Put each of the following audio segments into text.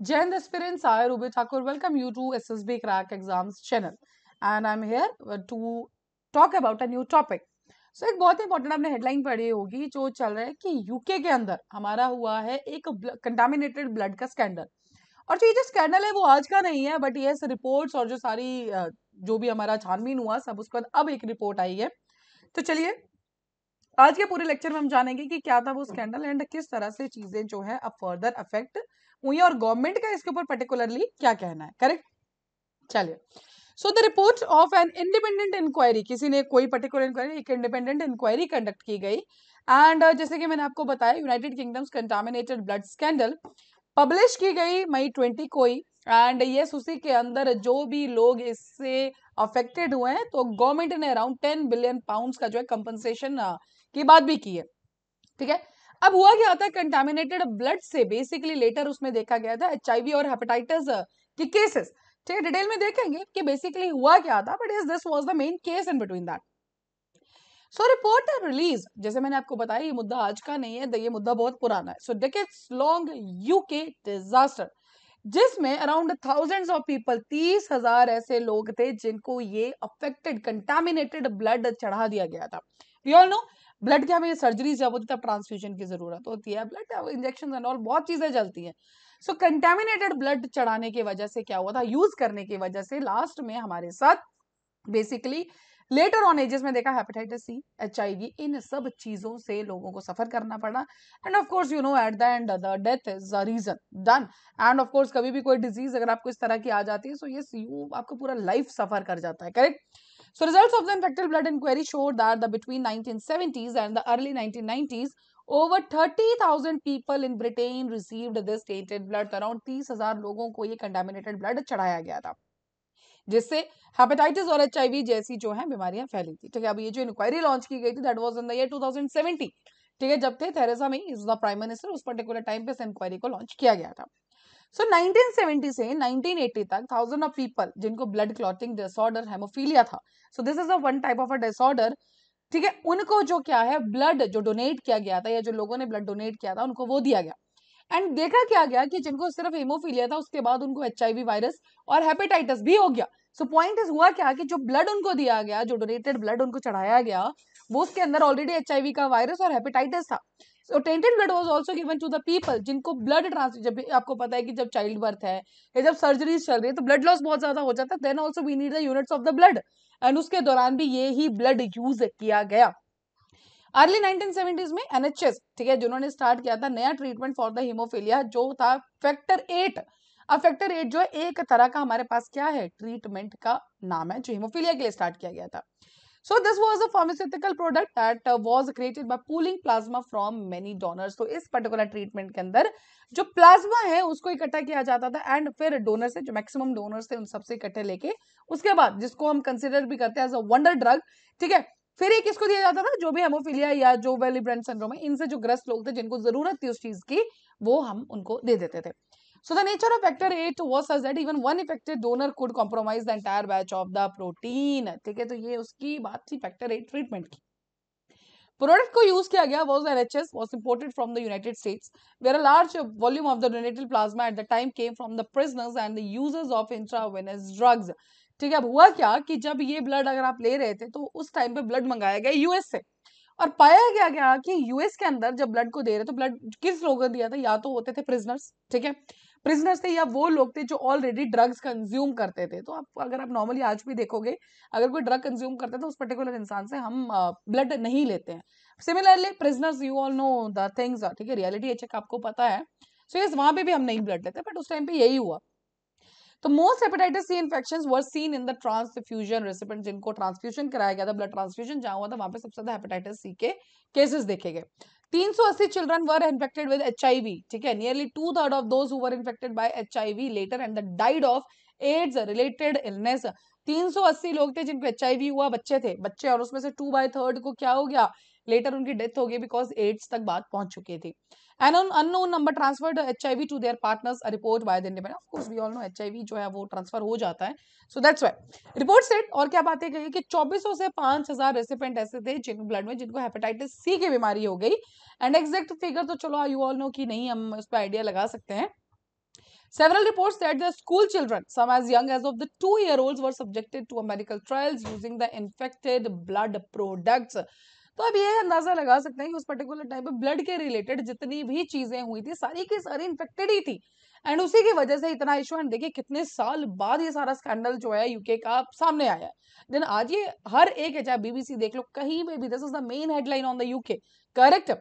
Jai the aspirants, I, Rubi Thakur, welcome you to crack Crack channel and I am here to talk about a new topic so एक बहुत important आपने headline पढ़ी होगी जो चल रहा है कि यूके के अंदर हमारा हुआ है एक कंटामिनेटेड ब्लड का स्कैंडल और जो ये जो स्कैंडल है वो आज का नहीं है बट ये रिपोर्ट्स और जो सारी uh, जो भी हमारा छानबीन हुआ सब उसके बाद अब एक रिपोर्ट आई है तो चलिए आज के पूरे लेक्चर में हम जानेंगे कि क्या था वो स्कैंडल एंड किस तरह से चीजें जो है अब फर्दर अफेक्ट हुई और गवर्नमेंट का इसके ऊपर पर्टिकुलरली क्या कहना है करेक्ट चलिए so the report of an independent inquiry किसी ने कोई पर्टिकुलर इंक्वायरी एक इंडिपेंडेंट इंक्वायरी कंडक्ट की गई एंड uh, जैसे कि मैंने आपको बताया United Kingdom's contaminated blood scandal publish की गई मई ट्वेंटी को ही एंड ये उसी के अंदर जो भी लोग इससे अफेक्टेड हुए हैं तो गवर्नमेंट ने अराउंड टेन बिलियन पाउंड का जो है कंपनसेशन uh, की बात भी की है ठीक है अब हुआ क्या होता है कंटेमिनेटेड ब्लड से बेसिकली लेटर उसमें देखा गया था एच और हेपेटाइटिस uh, के केसेस ठीक डिटेल में देखेंगे कि बेसिकली हुआ क्या था but this was the main case in between that so report and release जैसे मैंने आपको बताया ये मुद्दा आज का नहीं है तो ये मुद्दा बहुत पुराना है so decades long UK disaster जिसमें अराउंड थाउजेंड्स ऑफ पीपल तीस हजार ऐसे लोग थे जिनको ये अफेक्टेड कंटामिनेटेड ब्लड चढ़ा दिया गया था वी ऑल नो ब्लड की हमें सर्जरीज जब होती तब ट्रांसफ्यूजन की ज़रूरत होती है ब्लड इंजेक्शन एंड ऑल बहुत चीज़ें चलती हैं सो कंटेमिनेटेड ब्लड चढ़ाने की वजह से क्या हुआ था यूज़ करने की वजह से लास्ट में हमारे साथ बेसिकली लेटर ऑन एजेस में देखा हेपेटाइटिस सी एच इन सब चीज़ों से लोगों को सफ़र करना पड़ा and of course you know at the end the death is the reason done and of course कभी भी कोई डिजीज़ अगर आपको इस तरह की आ जाती है सो यस यू आपको पूरा लाइफ सफ़र कर जाता है correct So results of the infected blood inquiry showed that the between 1970s and the early 1990s, over 30,000 people in Britain received this tainted blood. around 30,000 लोगों को ये contaminated blood चढ़ाया गया था जिससे हेपेटाइटिस और एच जैसी जो है बीमारियां फैली थी ठीक है अब ये जो इंक्वायरी लॉन्च की गई थी that was in the year 2017. ठीक है जब थे Theresa May is the prime minister उस पर्टिकुलर टाइम पे इस इंक्वायरी को लॉन्च किया गया था सो so, 1970 से 1980 तक थाउजेंड ऑफ पीपल जिनको ब्लड क्लॉटिंग डिसऑर्डर हेमोफीलिया था so this is a one type of a disorder ठीक है उनको जो क्या है ब्लड जो डोनेट किया गया था या जो लोगों ने ब्लड डोनेट किया था उनको वो दिया गया एंड देखा क्या गया कि जिनको सिर्फ हेमोफीलिया था उसके बाद उनको एच वायरस और हेपेटाइटिस भी हो गया सो पॉइंट इज हुआ क्या कि जो ब्लड उनको दिया गया जो डोनेटेड ब्लड उनको चढ़ाया गया वो उसके अंदर ऑलरेडी एच का वायरस और हेपेटाइटिस था so tainted blood was also given to the people जिनको ब्लड ट्रांसफर जब आपको पता है कि जब चाइल्ड बर्थ है या जब सर्जरीज चल रही है तो ब्लड लॉस बहुत ज्यादा हो जाता है then also we need the units of the blood and उसके दौरान भी ये ही ब्लड यूज किया गया अर्ली 1970s में एनएचएस ठीक है जिन्होंने स्टार्ट किया था नया ट्रीटमेंट फॉर द हीमोफीलिया जो था फैक्टर एट अब फैक्टर एट जो है एक तरह का हमारे पास क्या है ट्रीटमेंट का नाम है जो हीमोफीलिया के लिए स्टार्ट किया गया था so this was a pharmaceutical product that was created by pooling plasma from many donors तो इस पर्टिकुलर ट्रीटमेंट के अंदर जो प्लाज्मा है उसको इकट्ठा किया जाता था एंड फिर डोनर से जो मैक्सिमम डोनर्स थे उन सबसे इकट्ठे लेके उसके बाद जिसको हम कंसिडर भी करते हैं एज अ वंडर ड्रग ठीक है फिर एक किसको दिया जाता था जो भी हेमोफिलिया या जो वेलीब्रेंड सिंड्रोम है इनसे जो ग्रस्त लोग थे जिनको जरूरत थी उस चीज की वो हम उनको दे देते थे So the nature of factor 8 was such that even one affected donor could compromise the entire batch of the protein. theek hai to ye uski baat thi factor 8 treatment ki product को use किया गया was N H S was imported from the United States where a large volume of the donated plasma at the time came from the prisoners and the users of intravenous drugs ठीक है अब हुआ क्या कि जब ये blood अगर आप ले रहे थे तो उस टाइम पे ब्लड मंगाया गया यूएस से और पाया गया गया कि यूएस के अंदर जब ब्लड को दे रहे तो ब्लड किस लोगों दिया था या तो होते थे प्रिजनर्स ठीक है प्रिजनर्स थे या वो लोग थे जो ऑलरेडी ड्रग्स कंज्यूम करते थे तो आप अगर आप नॉर्मली आज भी देखोगे अगर कोई ड्रग कंज्यूम करते हैं तो उस पर्टिकुलर इंसान से हम ब्लड नहीं लेते हैं similarly prisoners you all know the things ठीक है रियलिटी चेक आपको पता है सो so, यस yes, पे भी हम नहीं ब्लड लेते बट उस टाइम पे यही हुआ तो most hepatitis C infection were seen in the transfusion recipient जिनको ट्रांसफ्यूजन कराया गया था ब्लड ट्रांसफ्यूजन जहाँ हुआ था वहां पे सबसे ज्यादा हेपेटाइटिस सी के केसेस देखे गए तीन सौ अस्सी children were infected with H I V ठीक है nearly two third of those who infected by H I V later and the died of AIDS related illness तीन सौ अस्सी लोग थे जिनको एच हुआ बच्चे थे बच्चे और उसमें से टू बाई थर्ड को क्या हो गया लेटर उनकी डेथ हो गई बिकॉज एड्स तक बात पहुंच चुकी थी an number transferred H I to their partners report by the independent we all know H जो है वो ट्रांसफर हो जाता है so that's why report set और क्या बातें कही कि से पाँच हजार रेसिपेंट ऐसे थे जिन ब्लड में जिनको हेपेटाइटिस सी की बीमारी हो गई एंड एग्जैक्ट फिगर तो चलो यू ऑल नो की नहीं हम उस पर आइडिया लगा सकते हैं Several reports said the school children, some as young as of the two year olds, were subjected to a medical trials using the infected blood products. तो अब ये अंदाजा लगा सकते हैं कि उस पर्टिकुलर टाइम पे ब्लड के रिलेटेड जितनी भी चीजें हुई थी सारी की सारी इन्फेक्टेड ही थी एंड उसी की वजह से इतना इशू एंड देखिए कितने साल बाद ये सारा स्कैंडल जो है यूके का सामने आया देन आज ये हर एक है चाहे बीबीसी देख लो कहीं पे भी this is the main headline on the UK correct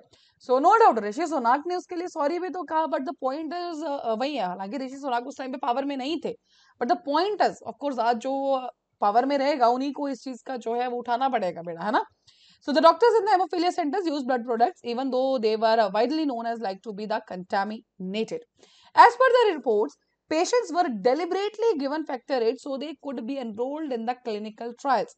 so no doubt Rishi Sunak ने उसके लिए सॉरी भी तो कहा बट द पॉइंट इज वही है हालांकि ऋषि सोनाक उस टाइम पे पावर में नहीं थे but the point is of course आज जो पावर में रहेगा उन्हीं को इस चीज का जो है वो उठाना पड़ेगा बेटा है ना So the doctors in the hemophilia centers used blood products even though they were widely known as like to be the contaminated. As per the reports, patients were deliberately given factor eight so they could be enrolled in the clinical trials.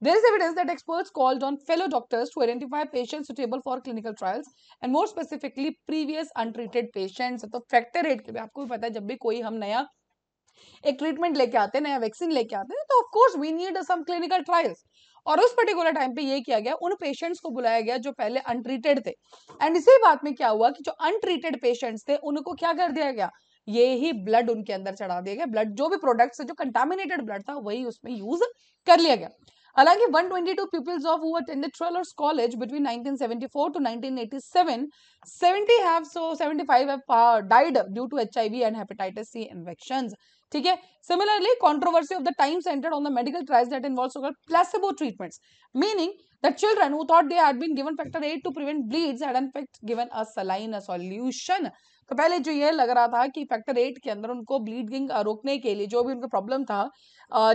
There is evidence that experts called on fellow doctors to identify patients suitable for clinical trials and more specifically previous untreated patients. So factor eight के भी आपको भी पता है जब भी कोई हम नया एक लेके आते हैं नया वैक्सीन लेके आते हैं तो और उस पर्टिकुलर टाइम पे ये किया गया उन पेशेंट्स को बुलाया गया जो पहले अनट्रीटेड थे एंड इसी बात में क्या हुआ कि जो अनट्रीटेड पेशेंट्स थे उनको क्या कर दिया गया ये ही ब्लड उनके अंदर चढ़ा दिया गया ब्लड जो भी प्रोडक्ट जो कंटामिनेटेड ब्लड था वही उसमें यूज कर लिया गया हालांकि 122 peoples of who attended Treloar's college between 1974 to 1987 70 have so 75 have died due to HIV and hepatitis C infections ठीक है similarly controversy of the time centred on the medical trials that involve so called placebo meaning the children who thought they had been given factor 8 to prevent bleeds had in given a saline a solution तो पहले जो ये लग रहा था कि factor eight के अंदर उनको ब्लीडिंग रोकने के लिए जो भी उनका प्रॉब्लम था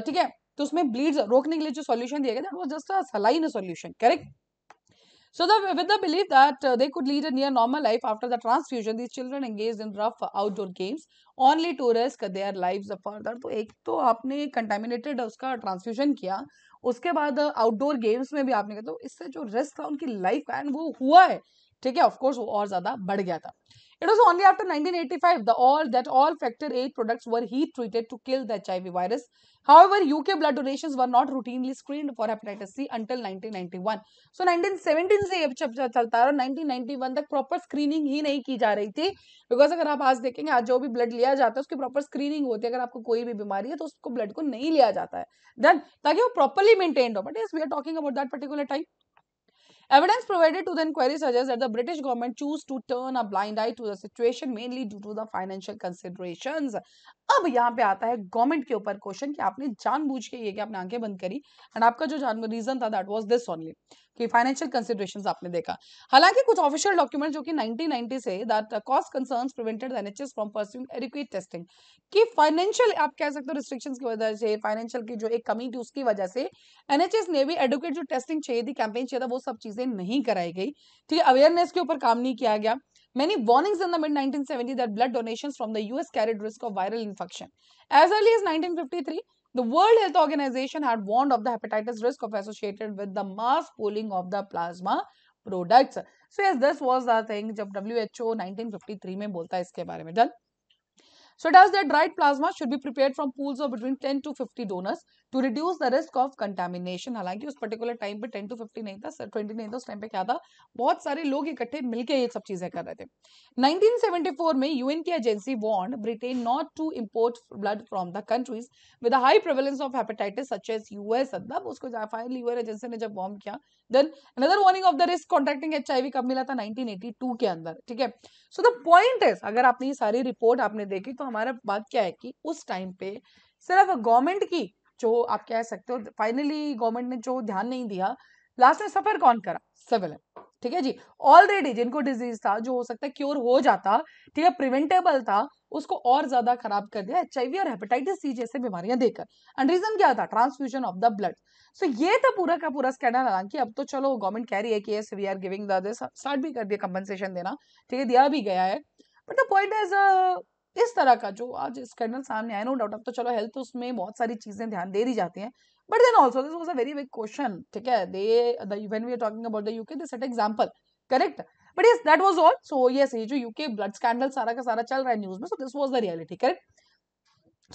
ठीक है तो उसमें ब्लीड्स रोकने के लिए जो सॉल्यूशन दिया गया that was just a saline solution correct So the, with the belief that uh, they could lead a near normal life after the transfusion, these children engaged in rough outdoor games only to risk their lives further. तो एक तो आपने contaminated उसका transfusion किया उसके बाद outdoor games में भी आपने कहा तो इससे जो रिस्क था उनकी लाइफ and एंड वो हुआ है ठीक है course वो और ज़्यादा बढ़ गया था It was only after 1985 the all, that all factor VIII products were heat treated to kill the HIV virus. However, UK blood donations were not routinely screened for hepatitis C until 1991. So 1917 से ये चल चलता रहा 1991 तक proper screening ही नहीं की जा रही थी Because अगर आप आज देखेंगे आज जो भी blood लिया जाता है उसकी proper screening होती है अगर आपको कोई भी बीमारी है तो उसको blood को नहीं लिया जाता है Then ताकि वो properly maintained हो But yes, we are talking about that particular time. Evidence provided to the inquiry suggests that the British government chose to turn a blind eye to the situation mainly due to the financial considerations. अब यहाँ पे आता है government के ऊपर question कि आपने जानबूझ के ये कि आपने आंखें बंद करी एंड आपका जो जान रीजन था दैट वाज दिस ओनली कि फाइनेंशियल कंसिडरेशन आपने देखा हालांकि कुछ ऑफिशियल डॉक्यूमेंट जो कि 1990 से that cost concern prevented NHS from pursuing adequate testing कि फाइनेंशियल आप कह सकते हो रिस्ट्रिक्शंस की वजह से फाइनेंशियल की जो एक कमी थी उसकी वजह से एनएचएस ने भी एडुकेट जो टेस्टिंग चाहिए थी कैंपेन चाहिए था वो सब चीजें नहीं कराई गई ठीक है अवेयरनेस के ऊपर काम नहीं किया गया many warnings in the mid 1970 that blood donations from the US carried risk of viral infection. As early as 1953, The World Health Organization had warned of the hepatitis risk of associated with the mass pooling of the plasma products. So yes, this was the thing जब WHO 1953 में बोलता है इसके बारे में done. So it has that dried plasma should be prepared from pools of between 10 to 50 donors to reduce the risk of contamination. हालांकि उस particular time पे 10 to 50 नहीं था सर 20 नहीं था उस टाइम पे क्या था बहुत सारे लोग इकट्ठे मिलके ये सब चीजें कर रहे थे 1974 में यूएन की agency warn Britain not to import blood from the countries with high prevalence of hepatitis such as US तब उसको फाइनली यूएन एजेंसी ने जब वार्न किया then another warning of the risk contracting HIV कब मिला था 1982 के अंदर ठीक है सो द पॉइंट इज अगर आपने ये सारी रिपोर्ट आपने देखी तो तो हमारा बात क्या है कि उस टाइम पे सिर्फ गवर्नमेंट की जो आप कह सकते हो फाइनली गवर्नमेंट ने जो ध्यान नहीं दिया लास्ट में सफर कौन करा सिविल ठीक है जी ऑलरेडी जिनको डिजीज था जो हो सकता है क्योर हो जाता ठीक है प्रिवेंटेबल था उसको और ज्यादा खराब कर दिया एच और हेपेटाइटिस सी जैसे बीमारियां देकर एंड रीजन क्या था transfusion of the blood so ये था पूरा का पूरा स्कैंडल हालांकि अब तो चलो गवर्नमेंट कह रही है कि yes we are giving the start भी कर दिया कंपनसेशन देना ठीक है दिया भी गया है बट द पॉइंट इज इस तरह का जो आज स्कैंडल सामने आया नो डाउट अब तो चलो हेल्थ उसमें बहुत सारी चीजें ध्यान दे दी जाती हैं but then also this was a very big question ठीक है they when we are talking about the UK the example correct but yes that was also so yes जो यूके ब्लड स्कैंडल सारा का सारा चल रहा है news में so this was the reality correct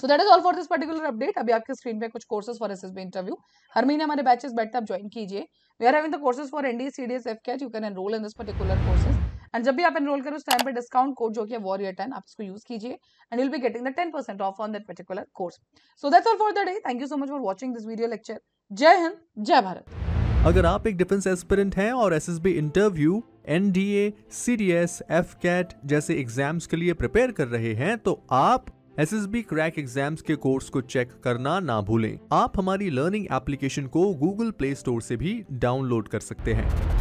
so that is all for this particular update अभी आपके स्क्रीन पे कुछ courses for S S interview हर महीने हमारे बैचेस बैठते आप ज्वाइन कीजिए we are having the courses for NDA CDS AFCAT you can enrol in this particular courses and जब भी आप एनरोल करें उस टाइम पर डिस्काउंट कोड जो कि वॉरियर टेन आप इसको यूज कीजिए and will be getting the ten percent off on that particular course so that's all for the day thank you so much for watching this video lecture जय हिंद जय भारत अगर आप एक डिफेंस एस्पिरेंट हैं और S interview N D A C D S AFCAT जैसे exams के लिए प्रिपेयर कर रहे हैं तो आप S S B crack exams के कोर्स को चेक करना ना भूलें आप हमारी लर्निंग एप्लीकेशन को गूगल प्ले स्टोर से भी डाउनलोड कर सकते हैं